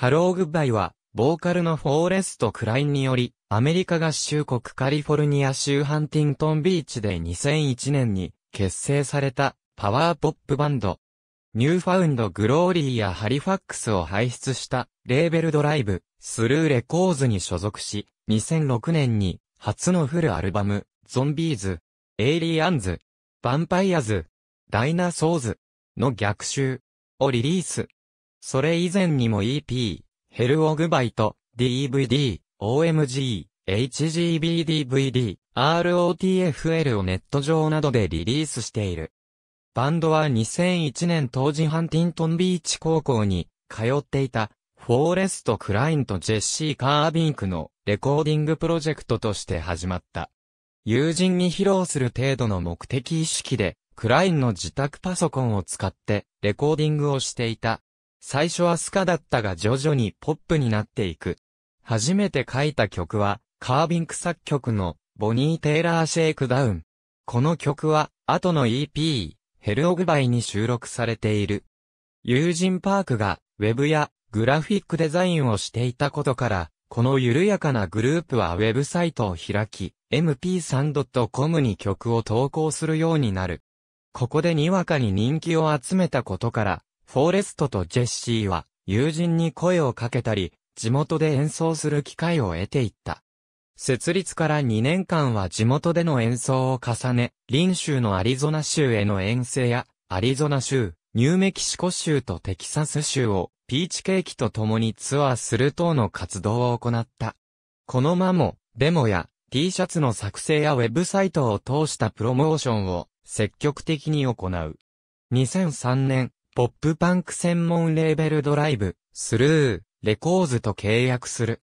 ハローグッバイは、ボーカルのフォーレスト・クラインにより、アメリカ合衆国カリフォルニア州ハンティントンビーチで2001年に結成されたパワーポップバンド。ニューファウンド・グローリーやハリファックスを輩出したレーベルドライブ、スルーレコーズに所属し、2006年に初のフルアルバム、ゾンビーズ、エイリアンズ、ヴァンパイアズ、ダイナソーズの逆襲をリリース。それ以前にも EP、ヘルオグバイト、DVD、OMG、HGBDVD、ROTFL をネット上などでリリースしている。バンドは2001年当時ハンティントンビーチ高校に通っていたフォーレスト・クラインとジェシー・カービンクのレコーディングプロジェクトとして始まった。友人に披露する程度の目的意識でクラインの自宅パソコンを使ってレコーディングをしていた最初はスカだったが徐々にポップになっていく。初めて書いた曲は、カービンク作曲の、ボニー・テイラー・シェイクダウン。この曲は、後の EP、ヘル・オグバイに収録されている。友人パークが、ウェブや、グラフィックデザインをしていたことから、この緩やかなグループはウェブサイトを開き、mp3.com に曲を投稿するようになる。ここでにわかに人気を集めたことから、フォーレストとジェッシーは友人に声をかけたり、地元で演奏する機会を得ていった。設立から2年間は地元での演奏を重ね、臨州のアリゾナ州への遠征や、アリゾナ州、ニューメキシコ州とテキサス州を、ピーチケーキと共にツアーする等の活動を行った。この間も、デモや T シャツの作成やウェブサイトを通したプロモーションを積極的に行う。2003年、ポップパンク専門レーベルドライブ、スルー、レコーズと契約する。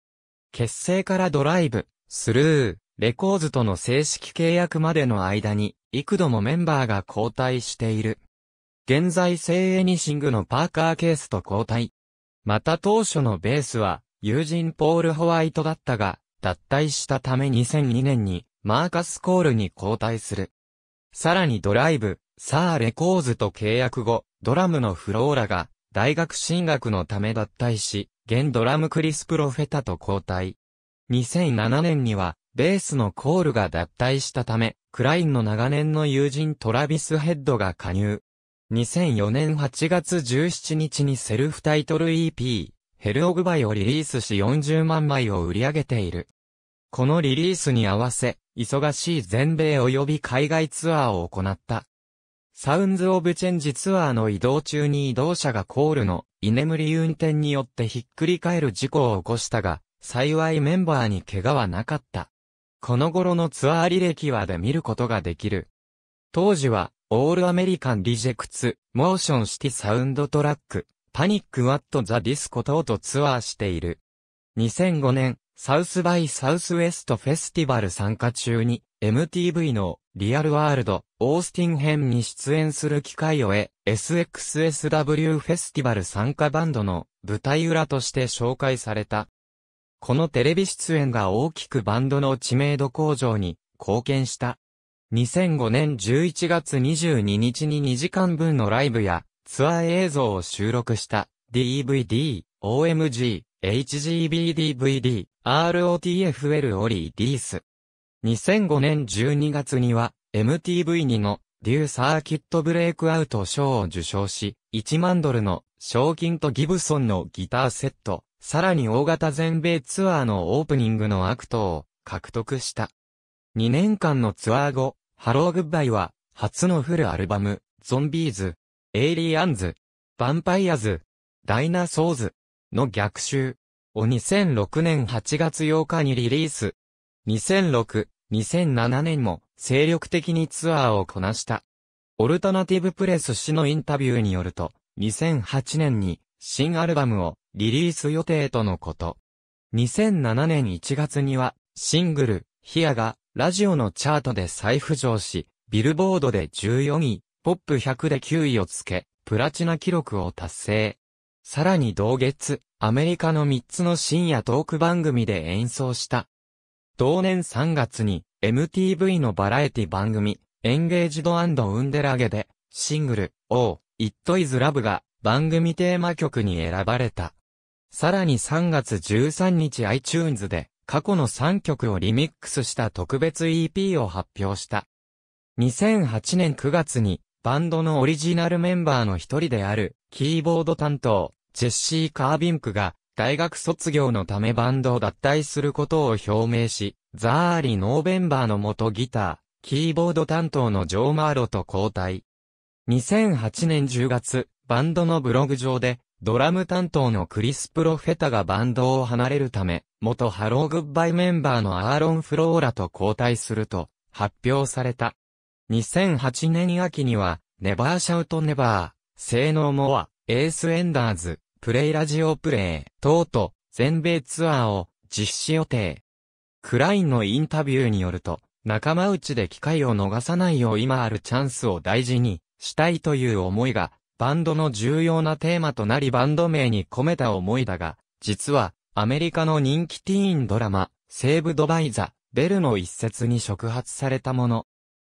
結成からドライブ、スルー、レコーズとの正式契約までの間に、幾度もメンバーが交代している。現在性エニシングのパーカーケースと交代。また当初のベースは、友人ポール・ホワイトだったが、脱退したため2002年に、マーカス・コールに交代する。さらにドライブ、サーレコーズと契約後、ドラムのフローラが、大学進学のため脱退し、現ドラムクリス・プロフェタと交代。2007年には、ベースのコールが脱退したため、クラインの長年の友人トラビス・ヘッドが加入。2004年8月17日にセルフタイトル EP、ヘルオグバイをリリースし40万枚を売り上げている。このリリースに合わせ、忙しい全米及び海外ツアーを行った。サウンズ・オブ・チェンジツアーの移動中に移動車がコールの居眠り運転によってひっくり返る事故を起こしたが、幸いメンバーに怪我はなかった。この頃のツアー履歴はで見ることができる。当時は、オールアメリカン・リジェクツ、モーション・シティ・サウンドトラック、パニック・ワット・ザ・ディスコ等とツアーしている。2005年、サウスバイ・サウスウェスト・フェスティバル参加中に、MTV のリアルワールド、オースティン編に出演する機会を得、SXSW フェスティバル参加バンドの舞台裏として紹介された。このテレビ出演が大きくバンドの知名度向上に貢献した。2005年11月22日に2時間分のライブやツアー映像を収録した DVD、OMG、HGBDVD、ROTFL をリリース。2005年12月には MTV 2のデューサーキットブレイクアウト賞を受賞し、1万ドルの賞金とギブソンのギターセット、さらに大型全米ツアーのオープニングのアクトを獲得した。2年間のツアー後、ハローグッバイは初のフルアルバム、ゾンビーズ、エイリアンズ、ヴァンパイアズ、ダイナソーズの逆襲を2006年8月8日にリリース。2006、2007年も精力的にツアーをこなした。オルタナティブプレス氏のインタビューによると、2008年に新アルバムをリリース予定とのこと。2007年1月にはシングル、ヒアがラジオのチャートで再浮上し、ビルボードで14位、ポップ100で9位をつけ、プラチナ記録を達成。さらに同月、アメリカの3つの深夜トーク番組で演奏した。同年3月に MTV のバラエティ番組、エンゲージドウンデラゲで、シングル、O、It is Love が番組テーマ曲に選ばれた。さらに3月13日 iTunes で過去の3曲をリミックスした特別 EP を発表した。2008年9月にバンドのオリジナルメンバーの一人であるキーボード担当ジェッシー・カービンクが大学卒業のためバンドを脱退することを表明し、ザーリー・ノーベンバーの元ギター、キーボード担当のジョー・マーロと交代。2008年10月、バンドのブログ上で、ドラム担当のクリス・プロフェタがバンドを離れるため、元ハローグッバイメンバーのアーロン・フローラと交代すると発表された。2008年秋には、ネバーシャウトネバー、性能もア、エース・エンダーズ、プレイラジオプレイ、等と、全米ツアーを実施予定。クラインのインタビューによると、仲間内で機会を逃さないよう今あるチャンスを大事にしたいという思いが、バンドの重要なテーマとなりバンド名に込めた思いだが、実は、アメリカの人気ティーンドラマ、セーブドバイザ、ベルの一節に触発されたもの。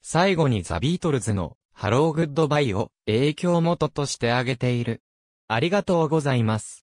最後にザ・ビートルズの、ハロー・グッドバイを影響元として挙げている。ありがとうございます。